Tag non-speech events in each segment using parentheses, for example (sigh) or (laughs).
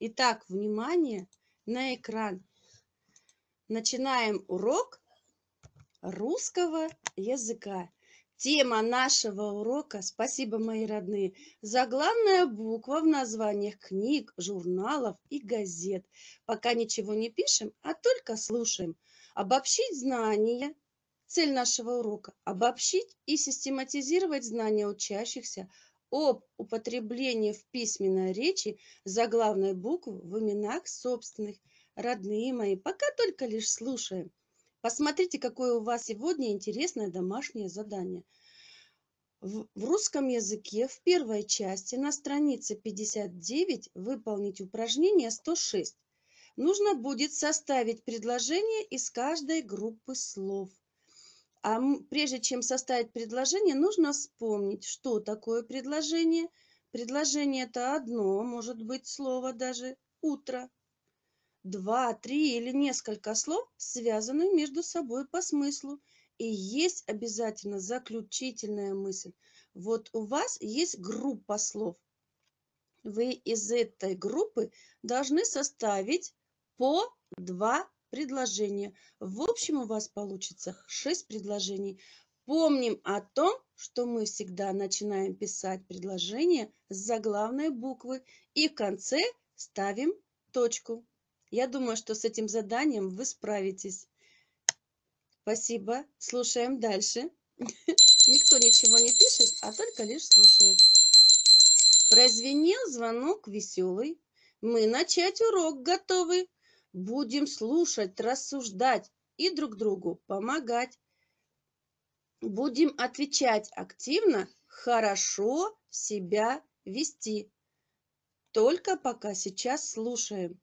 Итак, внимание на экран. Начинаем урок русского языка. Тема нашего урока, спасибо, мои родные, заглавная буква в названиях книг, журналов и газет. Пока ничего не пишем, а только слушаем. Обобщить знания, цель нашего урока – обобщить и систематизировать знания учащихся об употреблении в письменной речи заглавной буквы в именах собственных. Родные мои, пока только лишь слушаем. Посмотрите, какое у вас сегодня интересное домашнее задание. В, в русском языке в первой части на странице 59 выполнить упражнение 106. Нужно будет составить предложение из каждой группы слов. А прежде чем составить предложение, нужно вспомнить, что такое предложение. Предложение – это одно, может быть, слово даже «утро». Два, три или несколько слов связанные между собой по смыслу. И есть обязательно заключительная мысль. Вот у вас есть группа слов. Вы из этой группы должны составить по два предложения. В общем, у вас получится 6 предложений. Помним о том, что мы всегда начинаем писать предложение с заглавной буквы и в конце ставим точку. Я думаю, что с этим заданием вы справитесь. Спасибо. Слушаем дальше. (laughs) Никто ничего не пишет, а только лишь слушает. Прозвенел звонок веселый. Мы начать урок готовы. Будем слушать, рассуждать и друг другу помогать. Будем отвечать активно, хорошо себя вести. Только пока сейчас слушаем.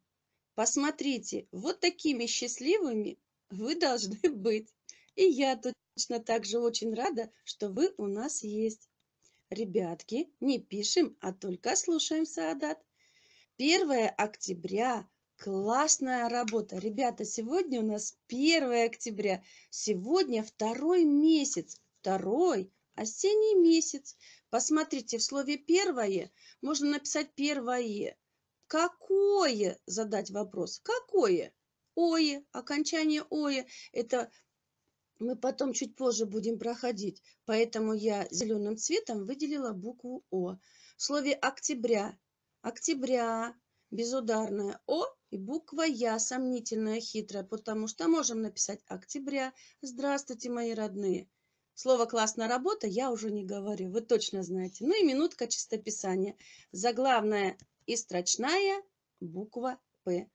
Посмотрите, вот такими счастливыми вы должны (laughs) быть. И я точно так же очень рада, что вы у нас есть. Ребятки, не пишем, а только слушаем Саадат. 1 октября Классная работа. Ребята, сегодня у нас 1 октября. Сегодня второй месяц. Второй осенний месяц. Посмотрите, в слове «первое» можно написать «первое». Какое? Задать вопрос. Какое? Ое. Окончание ое. Это мы потом чуть позже будем проходить. Поэтому я зеленым цветом выделила букву О. В слове «октября». Октября. Безударное О и буква «Я» сомнительная, хитрая, потому что можем написать «Октября». Здравствуйте, мои родные. Слово «классная работа» я уже не говорю, вы точно знаете. Ну и минутка чистописания. Заглавная и строчная буква «П».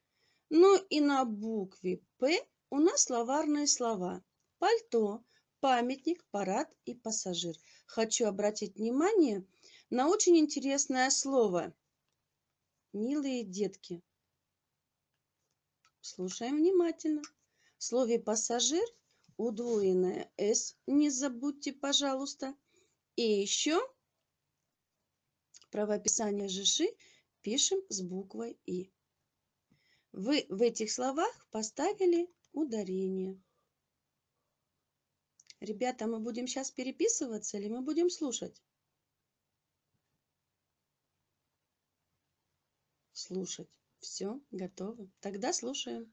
Ну и на букве «П» у нас словарные слова. Пальто, памятник, парад и пассажир. Хочу обратить внимание на очень интересное слово. Милые детки. Слушаем внимательно. В слове «пассажир» удвоенное «с» не забудьте, пожалуйста. И еще правописание «жиши» пишем с буквой «и». Вы в этих словах поставили ударение. Ребята, мы будем сейчас переписываться или мы будем слушать? Слушать. Все, готово. Тогда слушаем.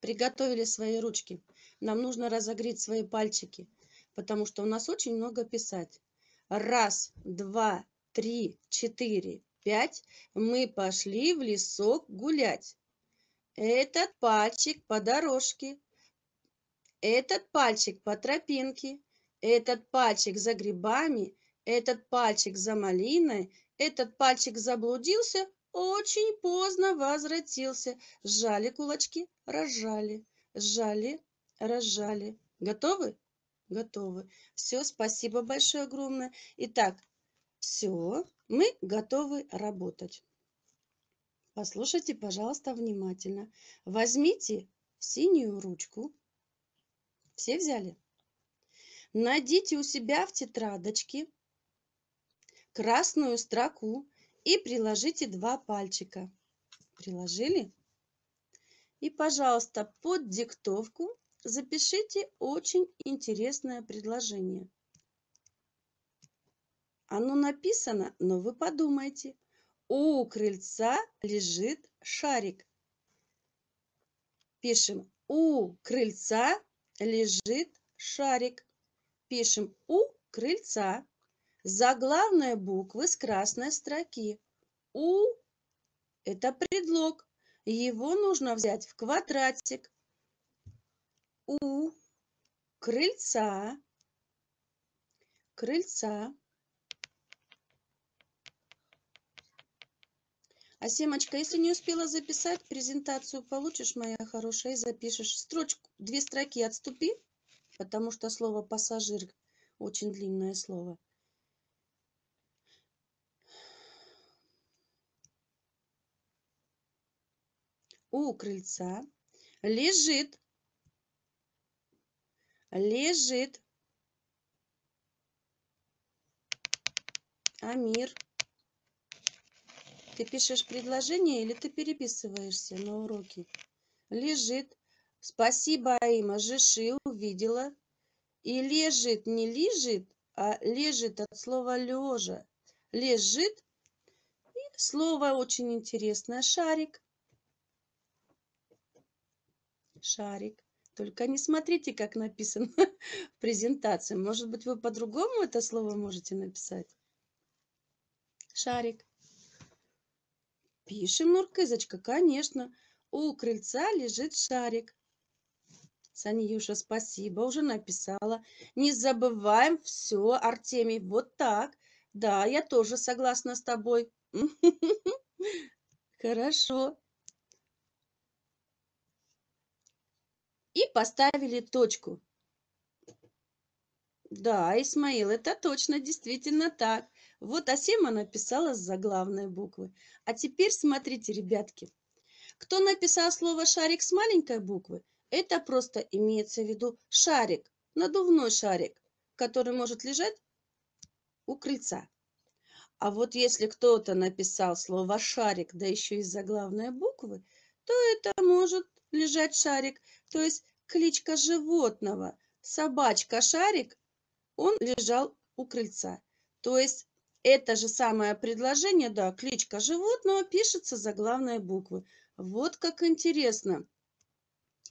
Приготовили свои ручки. Нам нужно разогреть свои пальчики, потому что у нас очень много писать. Раз, два, три, четыре, пять. Мы пошли в лесок гулять. Этот пальчик по дорожке. Этот пальчик по тропинке. Этот пальчик за грибами. Этот пальчик за малиной. Этот пальчик заблудился, очень поздно возвратился. Сжали кулачки, разжали, сжали, разжали. Готовы? Готовы. Все, спасибо большое огромное. Итак, все, мы готовы работать. Послушайте, пожалуйста, внимательно. Возьмите синюю ручку. Все взяли? Найдите у себя в тетрадочке красную строку и приложите два пальчика. Приложили? И, пожалуйста, под диктовку запишите очень интересное предложение. Оно написано, но вы подумайте. У крыльца лежит шарик. Пишем у крыльца лежит шарик. Пишем у крыльца Заглавные буквы с красной строки. У – это предлог. Его нужно взять в квадратик. У – крыльца. Крыльца. А Семочка, если не успела записать, презентацию получишь, моя хорошая, и запишешь. Строчку, две строки отступи, потому что слово «пассажир» очень длинное слово. у крыльца лежит, лежит Амир. Ты пишешь предложение или ты переписываешься на уроке? Лежит. Спасибо, Аима. Жиши увидела. И лежит, не лежит, а лежит от слова лежа. Лежит. И слово очень интересное. Шарик шарик. Только не смотрите, как написано (laughs) в презентации. Может быть, вы по-другому это слово можете написать? Шарик. Пишем, Нуркызочка, конечно. У крыльца лежит шарик. Санюша, спасибо, уже написала. Не забываем все, Артемий, вот так. Да, я тоже согласна с тобой. (laughs) Хорошо. и поставили точку. Да, Исмаил, это точно, действительно так. Вот Асема написала с заглавной буквы. А теперь смотрите, ребятки. Кто написал слово «шарик» с маленькой буквы, это просто имеется в виду шарик, надувной шарик, который может лежать у крыльца. А вот если кто-то написал слово «шарик», да еще и заглавной буквы, то это может лежать шарик, то есть кличка животного. Собачка шарик, он лежал у крыльца. То есть это же самое предложение, да, кличка животного пишется за главные буквы. Вот как интересно,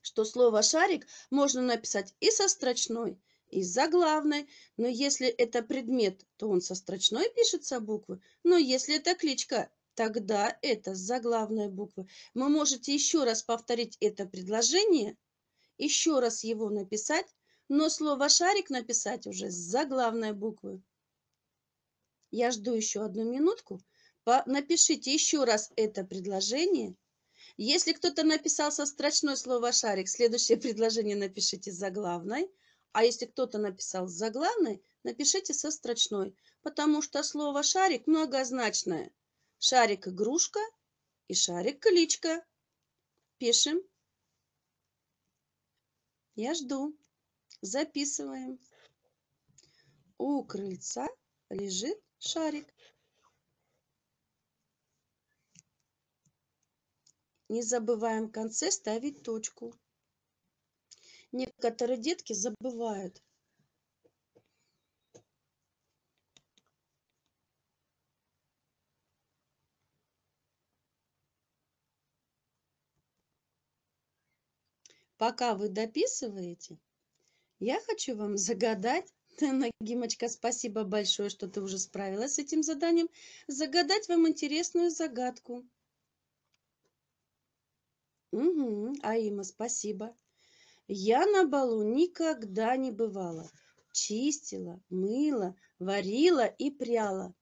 что слово «шарик» можно написать и со строчной, и за главной, но если это предмет, то он со строчной пишется буквы, но если это кличка, тогда это с заглавной буквы. Вы можете еще раз повторить это предложение, еще раз его написать, но слово «шарик» написать уже с заглавной буквы. Я жду еще одну минутку. Напишите еще раз это предложение. Если кто-то написал со строчной слово «шарик», следующее предложение напишите с заглавной. А если кто-то написал с заглавной, напишите со строчной, потому что слово «шарик» многозначное – шарик игрушка и шарик кличка. Пишем. Я жду. Записываем. У крыльца лежит шарик. Не забываем в конце ставить точку. Некоторые детки забывают, пока вы дописываете, я хочу вам (laughs) загадать, Нагимочка, спасибо большое, что ты уже справилась с этим заданием, загадать вам интересную загадку. Угу, Аима, спасибо. Я на балу никогда не бывала. Чистила, мыла, варила и пряла.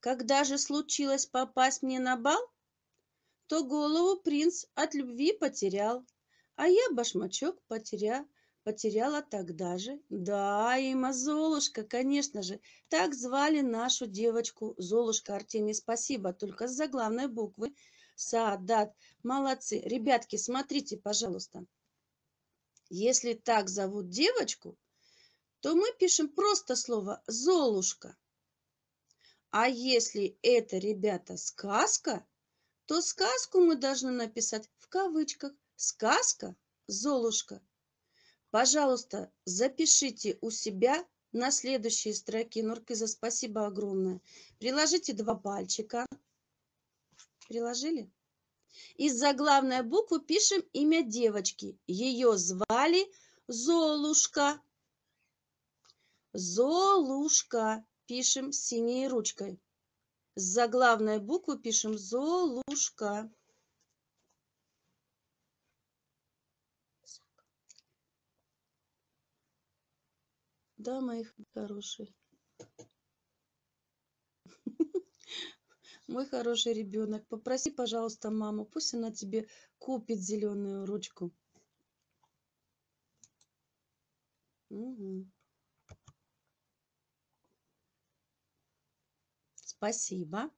Когда же случилось попасть мне на бал, то голову принц от любви потерял. А я башмачок потеря... потеряла тогда же. Да, и Золушка, конечно же. Так звали нашу девочку. Золушка, Артемий, спасибо. Только за заглавной буквы. Садат. Молодцы. Ребятки, смотрите, пожалуйста. Если так зовут девочку, то мы пишем просто слово «Золушка». А если это, ребята, сказка, то сказку мы должны написать в кавычках – Сказка «Золушка». Пожалуйста, запишите у себя на следующей строке. Нуркиза, спасибо огромное. Приложите два пальчика. Приложили? Из заглавной буквы пишем имя девочки. Ее звали Золушка. Золушка. Пишем синей ручкой. за заглавной буквы пишем Золушка. Да, мои хорошие. Мой хороший ребенок, попроси, пожалуйста, маму, пусть она тебе купит зеленую ручку. Угу. Спасибо.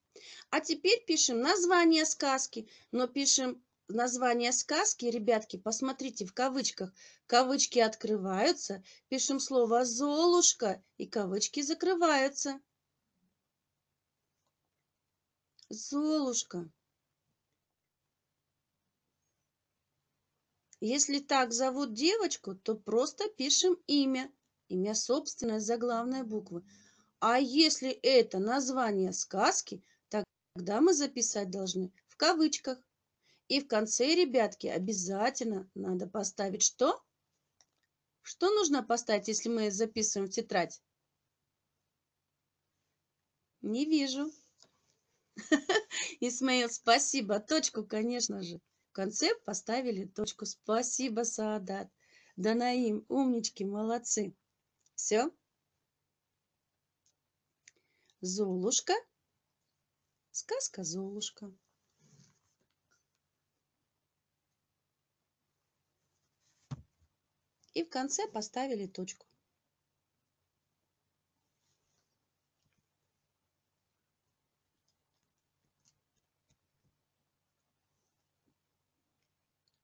А теперь пишем название сказки, но пишем название сказки, ребятки, посмотрите, в кавычках. Кавычки открываются, пишем слово «Золушка» и кавычки закрываются. Золушка. Если так зовут девочку, то просто пишем имя. Имя собственное, заглавная буква. А если это название сказки, тогда мы записать должны в кавычках. И в конце, ребятки, обязательно надо поставить что? Что нужно поставить, если мы записываем в тетрадь? Не вижу. (laughs) Исмаил, спасибо. Точку, конечно же. В конце поставили точку. Спасибо, Саадат. Данаим, умнички, молодцы. Все? Золушка. Сказка Золушка. и в конце поставили точку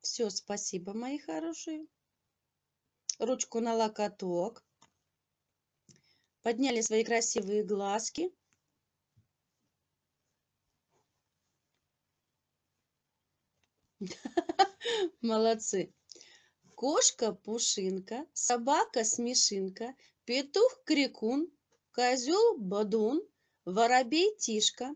Все, спасибо, мои хорошие. Ручку на локоток. Подняли свои красивые глазки. (laughs) Молодцы кошка пушинка собака смешинка петух крикун козел Бадун, воробей тишка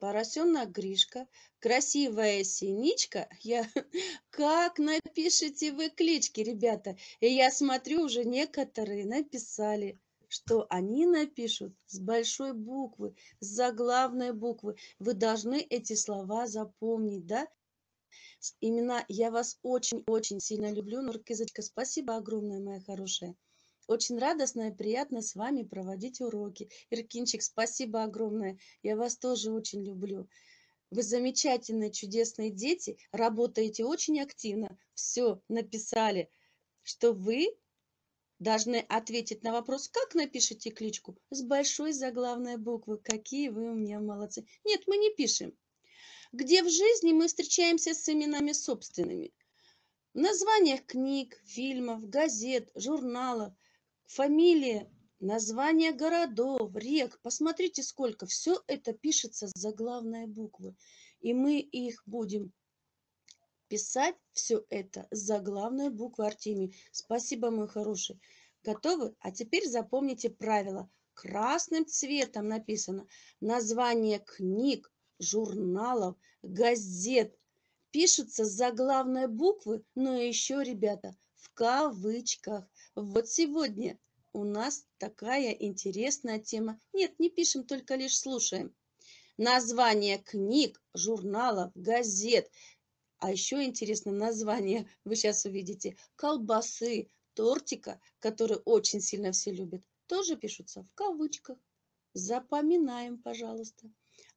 поросенок гришка красивая синичка я (laughs) как напишите вы клички ребята и я смотрю уже некоторые написали что они напишут с большой буквы, с заглавной буквы. Вы должны эти слова запомнить, да? Именно я вас очень-очень сильно люблю. Нуркизочка, спасибо огромное, моя хорошая. Очень радостно и приятно с вами проводить уроки. Иркинчик, спасибо огромное. Я вас тоже очень люблю. Вы замечательные, чудесные дети, работаете очень активно. Все, написали, что вы должны ответить на вопрос, как напишите кличку, с большой заглавной буквы. Какие вы у меня молодцы. Нет, мы не пишем где в жизни мы встречаемся с именами собственными. В названиях книг, фильмов, газет, журналов, фамилии, названия городов, рек. Посмотрите, сколько. Все это пишется с заглавной буквы. И мы их будем писать все это с заглавной буквы Артемий. Спасибо, мой хороший. Готовы? А теперь запомните правило. Красным цветом написано название книг, журналов, газет. пишутся заглавные буквы, но еще, ребята, в кавычках. Вот сегодня у нас такая интересная тема. Нет, не пишем, только лишь слушаем. Название книг, журналов, газет. А еще интересно название, вы сейчас увидите, колбасы, тортика, который очень сильно все любят, тоже пишутся в кавычках. Запоминаем, пожалуйста.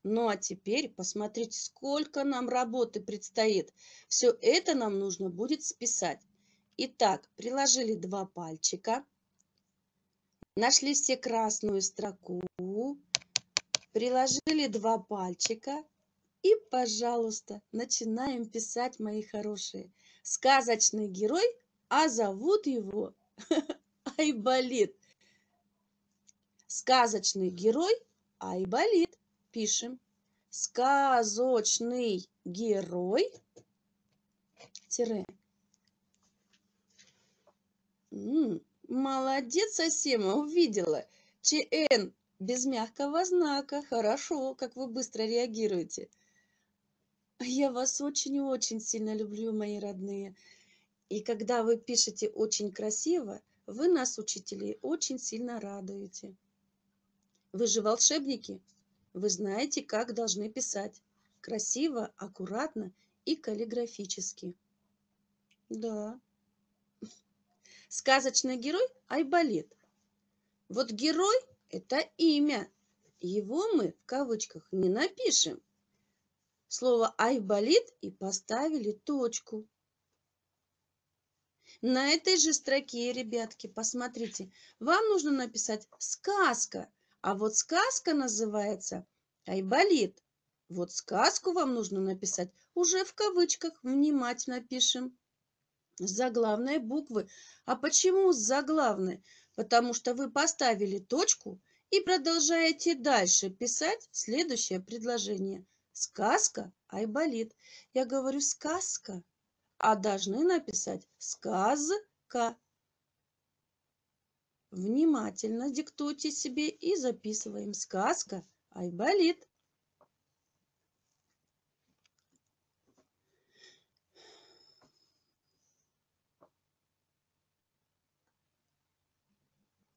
Ну а теперь посмотрите, сколько нам работы предстоит. Все это нам нужно будет списать. Итак, приложили два пальчика, нашли все красную строку, приложили два пальчика и, пожалуйста, начинаем писать, мои хорошие. Сказочный герой, а зовут его (laughs) Айболит. Сказочный герой Айболит пишем сказочный герой тире. М -м, молодец совсем, увидела. ЧН без мягкого знака. Хорошо, как вы быстро реагируете. Я вас очень-очень сильно люблю, мои родные. И когда вы пишете очень красиво, вы нас, учителей, очень сильно радуете. Вы же волшебники, вы знаете, как должны писать. Красиво, аккуратно и каллиграфически. Да. Сказочный герой – Айболит. Вот герой – это имя. Его мы, в кавычках, не напишем. Слово «Айболит» и поставили точку. На этой же строке, ребятки, посмотрите, вам нужно написать «сказка», а вот сказка называется «Айболит». Вот сказку вам нужно написать уже в кавычках. Внимательно пишем. Заглавные буквы. А почему заглавные? Потому что вы поставили точку и продолжаете дальше писать следующее предложение. Сказка Айболит. Я говорю сказка, а должны написать сказка. Внимательно диктуйте себе и записываем. Сказка «Айболит».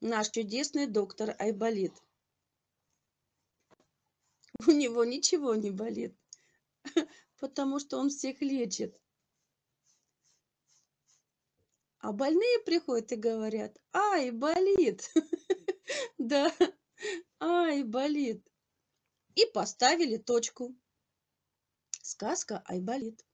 Наш чудесный доктор Айболит. У него ничего не болит, (laughs) потому что он всех лечит. А больные приходят и говорят, ай, болит. (laughs) Да, ай, болит. И поставили точку. Сказка «Ай, болит».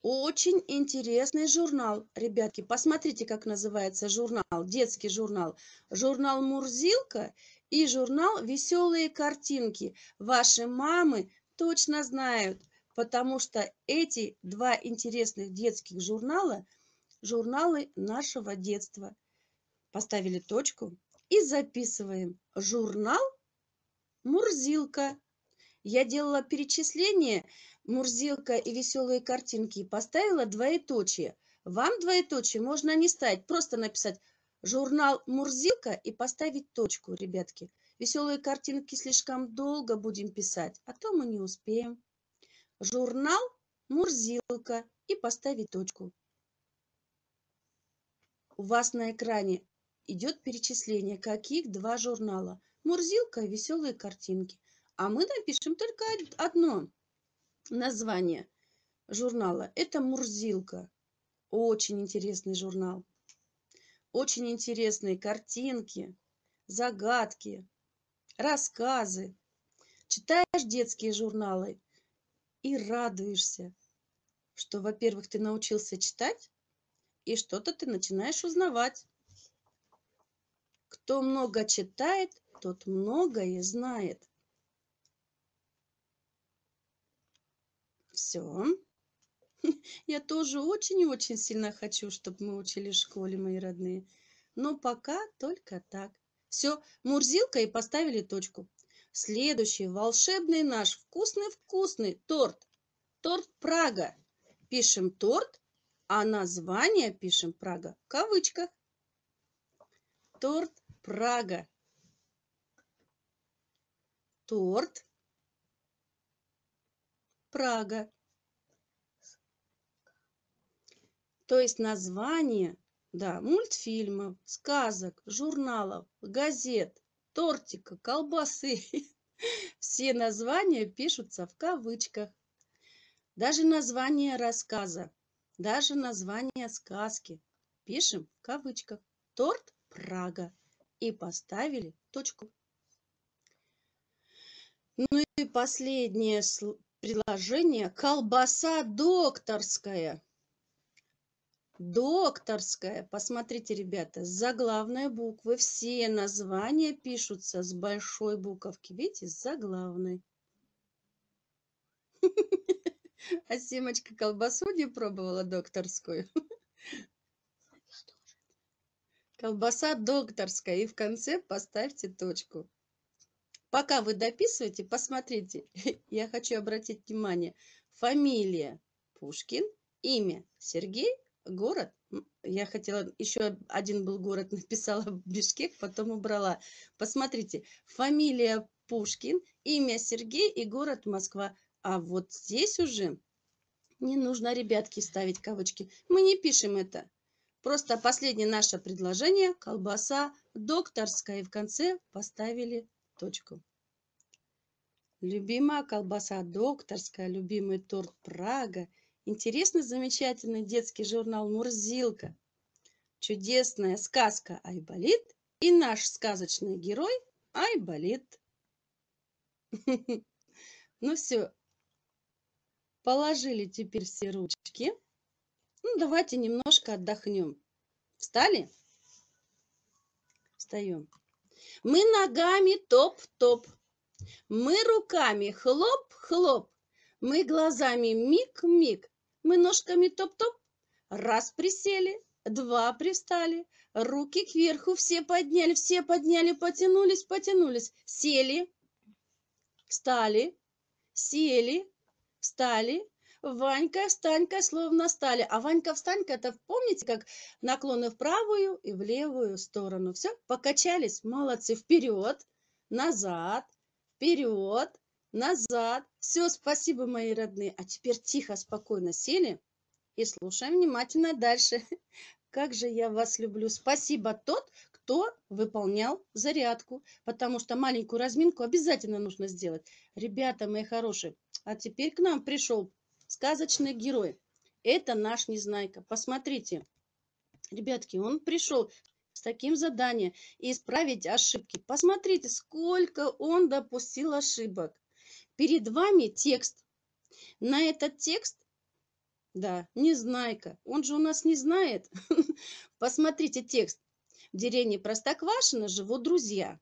Очень интересный журнал, ребятки. Посмотрите, как называется журнал, детский журнал. Журнал «Мурзилка» и журнал «Веселые картинки». Ваши мамы точно знают, потому что эти два интересных детских журнала – журналы нашего детства. Поставили точку и записываем журнал «Мурзилка». Я делала перечисление «Мурзилка» и «Веселые картинки» и поставила двоеточие. Вам двоеточие можно не ставить, просто написать журнал «Мурзилка» и поставить точку, ребятки. Веселые картинки слишком долго будем писать, а то мы не успеем. Журнал «Мурзилка» и поставить точку у вас на экране идет перечисление, каких два журнала. Мурзилка и веселые картинки. А мы напишем только одно название журнала. Это Мурзилка. Очень интересный журнал. Очень интересные картинки, загадки, рассказы. Читаешь детские журналы и радуешься, что, во-первых, ты научился читать, и что-то ты начинаешь узнавать. Кто много читает, тот многое знает. Все. (laughs) Я тоже очень-очень сильно хочу, чтобы мы учили в школе, мои родные. Но пока только так. Все, мурзилка и поставили точку. Следующий волшебный наш вкусный-вкусный торт. Торт Прага. Пишем торт а название пишем Прага в кавычках. Торт Прага. Торт Прага. То есть название да, мультфильмов, сказок, журналов, газет, тортика, колбасы. (laughs) Все названия пишутся в кавычках. Даже название рассказа даже название сказки пишем в кавычках «Торт Прага» и поставили точку. Ну и последнее предложение. Колбаса докторская. Докторская. Посмотрите, ребята, заглавные буквы. Все названия пишутся с большой буковки. Видите, с заглавной. (laughs) (laughs) А Симочка колбасу не пробовала докторскую? (laughs) Колбаса докторская. И в конце поставьте точку. Пока вы дописываете, посмотрите. (laughs) Я хочу обратить внимание. Фамилия Пушкин, имя Сергей, город. Я хотела, еще один был город, написала Бишкек, потом убрала. Посмотрите, фамилия Пушкин, имя Сергей и город Москва. А вот здесь уже не нужно, ребятки, ставить кавычки. Мы не пишем это. Просто последнее наше предложение, колбаса докторская, и в конце поставили точку. Любимая колбаса докторская, любимый торт Прага, интересный замечательный детский журнал «Мурзилка», чудесная сказка «Айболит» и наш сказочный герой Айболит. (laughs) Ну все, Положили теперь все ручки. Ну, давайте немножко отдохнем. Встали? Встаем. Мы ногами топ-топ. Мы руками хлоп-хлоп. Мы глазами миг-миг. Мы ножками топ-топ. Раз присели, два пристали Руки кверху все подняли, все подняли, потянулись, потянулись. Сели, встали, сели, встали, Ванька, Станька словно стали. А Ванька, Встанька, это помните, как наклоны в правую и в левую сторону. Все, покачались, молодцы, вперед, назад, вперед, назад. Все, спасибо, мои родные. А теперь тихо, спокойно сели и слушаем внимательно дальше. (laughs) Как же я вас люблю. Спасибо тот, кто выполнял зарядку, потому что маленькую разминку обязательно нужно сделать. Ребята мои хорошие, а теперь к нам пришел сказочный герой. Это наш Незнайка. Посмотрите, ребятки, он пришел с таким заданием исправить ошибки. Посмотрите, сколько он допустил ошибок. Перед вами текст. На этот текст, да, Незнайка, он же у нас не знает. (laughs) Посмотрите текст. В деревне Простоквашино живут друзья.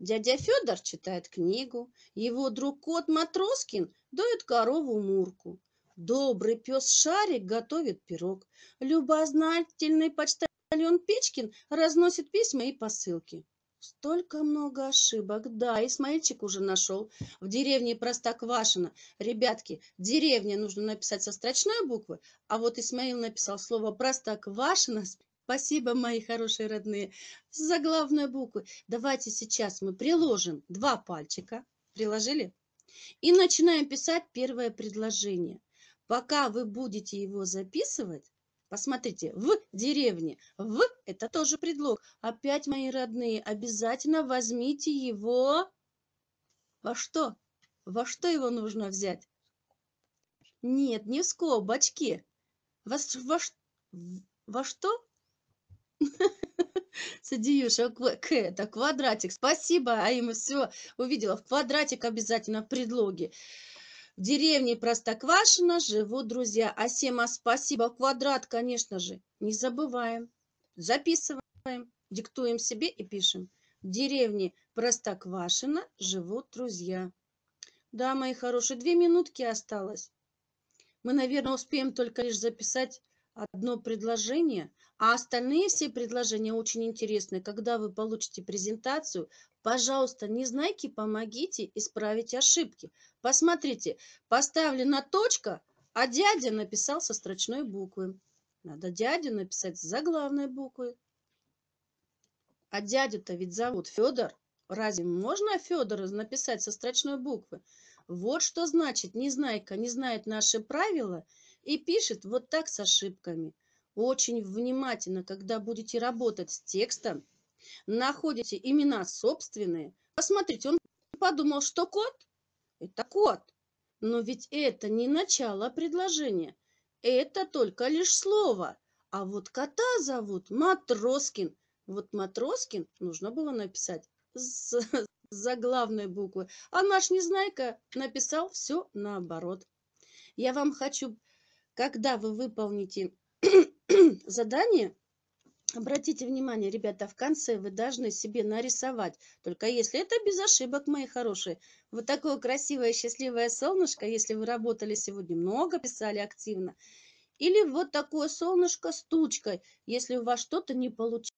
Дядя Федор читает книгу, его друг кот Матроскин дует корову Мурку. Добрый пес Шарик готовит пирог. Любознательный почтальон Печкин разносит письма и посылки. Столько много ошибок. Да, Исмаильчик уже нашел. В деревне Простоквашино. Ребятки, деревня нужно написать со строчной буквы, а вот Исмаил написал слово Простоквашино Спасибо, мои хорошие родные. За главную букву. Давайте сейчас мы приложим два пальчика. Приложили? И начинаем писать первое предложение. Пока вы будете его записывать, посмотрите, в деревне. В – это тоже предлог. Опять, мои родные, обязательно возьмите его во что? Во что его нужно взять? Нет, не в скобочки. Во, во, во что? (laughs) Садиюша, к это квадратик. Спасибо, а ему все увидела. В квадратик обязательно в предлоге. В деревне Простоквашино живут друзья. Асема, спасибо. Квадрат, конечно же, не забываем. Записываем, диктуем себе и пишем. В деревне Простоквашино живут друзья. Да, мои хорошие, две минутки осталось. Мы, наверное, успеем только лишь записать одно предложение – а остальные все предложения очень интересны. Когда вы получите презентацию, пожалуйста, не незнайки, помогите исправить ошибки. Посмотрите, поставлена точка, а дядя написал со строчной буквы. Надо дядю написать с заглавной буквы. А дядю-то ведь зовут Федор. Разве можно Федора написать со строчной буквы? Вот что значит незнайка не знает наши правила и пишет вот так с ошибками – очень внимательно, когда будете работать с текстом, находите имена собственные. Посмотрите, он подумал, что кот – это кот. Но ведь это не начало предложения. Это только лишь слово. А вот кота зовут Матроскин. Вот Матроскин нужно было написать с (laughs) заглавной буквы. А наш Незнайка написал все наоборот. Я вам хочу, когда вы выполните (clears throat) задание Обратите внимание, ребята, в конце вы должны себе нарисовать, только если это без ошибок, мои хорошие, вот такое красивое счастливое солнышко, если вы работали сегодня много, писали активно, или вот такое солнышко с тучкой, если у вас что-то не получилось.